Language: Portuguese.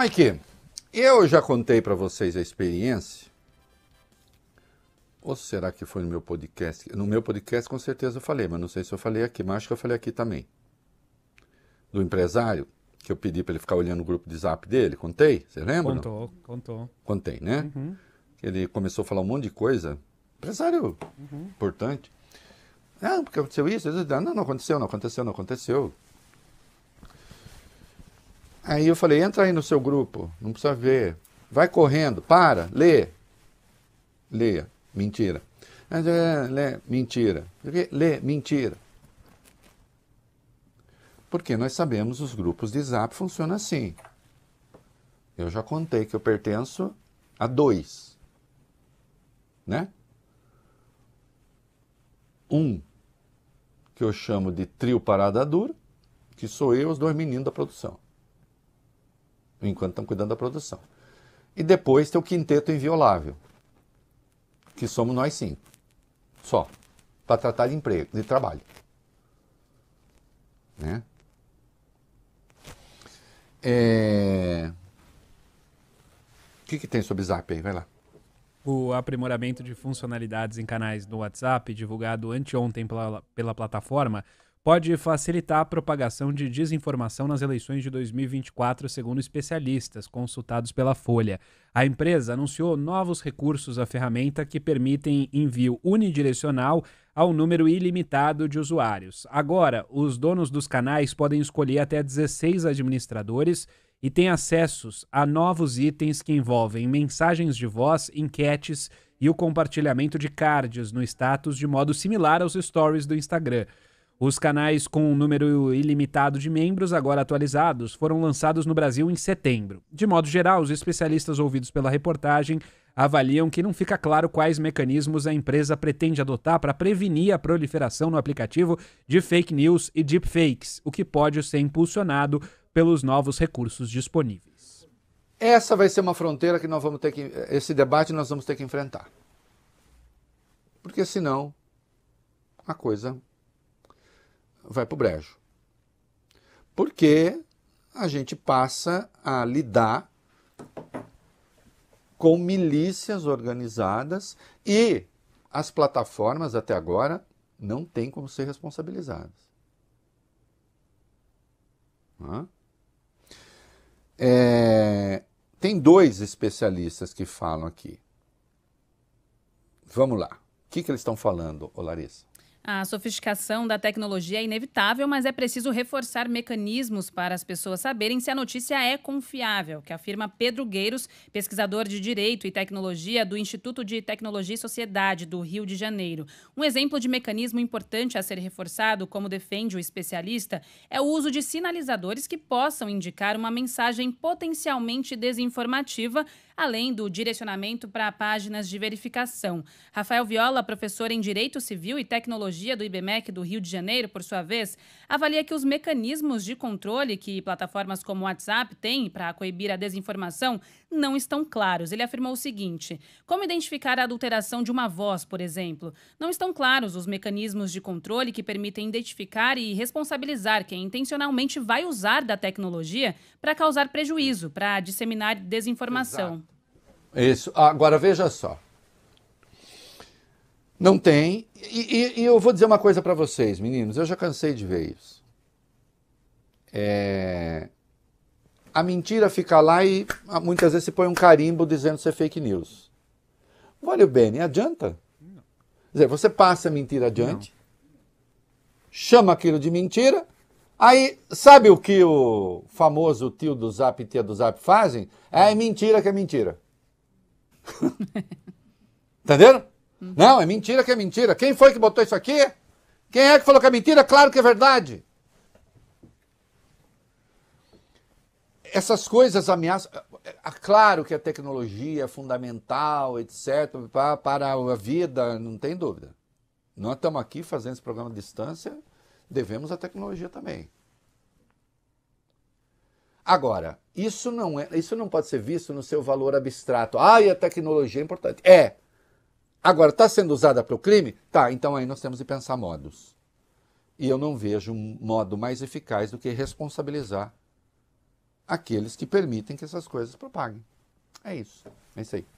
Mike, eu já contei para vocês a experiência. Ou será que foi no meu podcast? No meu podcast, com certeza eu falei, mas não sei se eu falei aqui, mas acho que eu falei aqui também. Do empresário, que eu pedi para ele ficar olhando o grupo de zap dele, contei? Você lembra? Contou, contou. Contei, né? Uhum. Ele começou a falar um monte de coisa. Empresário uhum. importante. Ah, porque aconteceu isso, ah, não, não aconteceu, não aconteceu, não aconteceu. Aí eu falei: entra aí no seu grupo, não precisa ver. Vai correndo, para, lê. Leia, mentira. É, lê, mentira. Lê, mentira. Porque nós sabemos os grupos de zap funcionam assim. Eu já contei que eu pertenço a dois. Né? Um que eu chamo de trio parada dura, que sou eu e os dois meninos da produção enquanto estão cuidando da produção. E depois tem o quinteto inviolável, que somos nós cinco, só, para tratar de emprego, de trabalho. Né? É... O que, que tem sobre Zap aí? Vai lá. O aprimoramento de funcionalidades em canais do WhatsApp, divulgado anteontem pela, pela plataforma, pode facilitar a propagação de desinformação nas eleições de 2024, segundo especialistas consultados pela Folha. A empresa anunciou novos recursos à ferramenta que permitem envio unidirecional ao número ilimitado de usuários. Agora, os donos dos canais podem escolher até 16 administradores e têm acessos a novos itens que envolvem mensagens de voz, enquetes e o compartilhamento de cards no status de modo similar aos stories do Instagram. Os canais com um número ilimitado de membros, agora atualizados, foram lançados no Brasil em setembro. De modo geral, os especialistas ouvidos pela reportagem avaliam que não fica claro quais mecanismos a empresa pretende adotar para prevenir a proliferação no aplicativo de fake news e deepfakes, o que pode ser impulsionado pelos novos recursos disponíveis. Essa vai ser uma fronteira que nós vamos ter que esse debate nós vamos ter que enfrentar. Porque senão a coisa vai para o brejo. Porque a gente passa a lidar com milícias organizadas e as plataformas até agora não têm como ser responsabilizadas. É, tem dois especialistas que falam aqui. Vamos lá. O que, que eles estão falando, Larissa? A sofisticação da tecnologia é inevitável, mas é preciso reforçar mecanismos para as pessoas saberem se a notícia é confiável, que afirma Pedro Gueiros, pesquisador de Direito e Tecnologia do Instituto de Tecnologia e Sociedade do Rio de Janeiro. Um exemplo de mecanismo importante a ser reforçado, como defende o especialista, é o uso de sinalizadores que possam indicar uma mensagem potencialmente desinformativa, além do direcionamento para páginas de verificação. Rafael Viola, professor em Direito Civil e Tecnologia Epidemiologia do IBMEC do Rio de Janeiro, por sua vez, avalia que os mecanismos de controle que plataformas como o WhatsApp têm para coibir a desinformação não estão claros. Ele afirmou o seguinte: como identificar a adulteração de uma voz, por exemplo? Não estão claros os mecanismos de controle que permitem identificar e responsabilizar quem intencionalmente vai usar da tecnologia para causar prejuízo, para disseminar desinformação. Exato. Isso. Agora veja só. Não tem. E, e, e eu vou dizer uma coisa para vocês, meninos, eu já cansei de ver isso. É... A mentira fica lá e ah, muitas vezes se põe um carimbo dizendo ser é fake news. Olha o Beni, adianta? Quer dizer, você passa a mentira adiante, Não. chama aquilo de mentira, aí sabe o que o famoso tio do Zap e tia do Zap fazem? É mentira que é mentira. Entenderam? Não, é mentira que é mentira. Quem foi que botou isso aqui? Quem é que falou que é mentira? Claro que é verdade. Essas coisas ameaçam. É, é claro que a tecnologia é fundamental, etc., para a vida, não tem dúvida. Nós estamos aqui fazendo esse programa à distância, devemos a tecnologia também. Agora, isso não, é, isso não pode ser visto no seu valor abstrato. Ah, e a tecnologia é importante. É, Agora, está sendo usada para o crime? Tá, então aí nós temos de pensar modos. E eu não vejo um modo mais eficaz do que responsabilizar aqueles que permitem que essas coisas propaguem. É isso. É isso aí.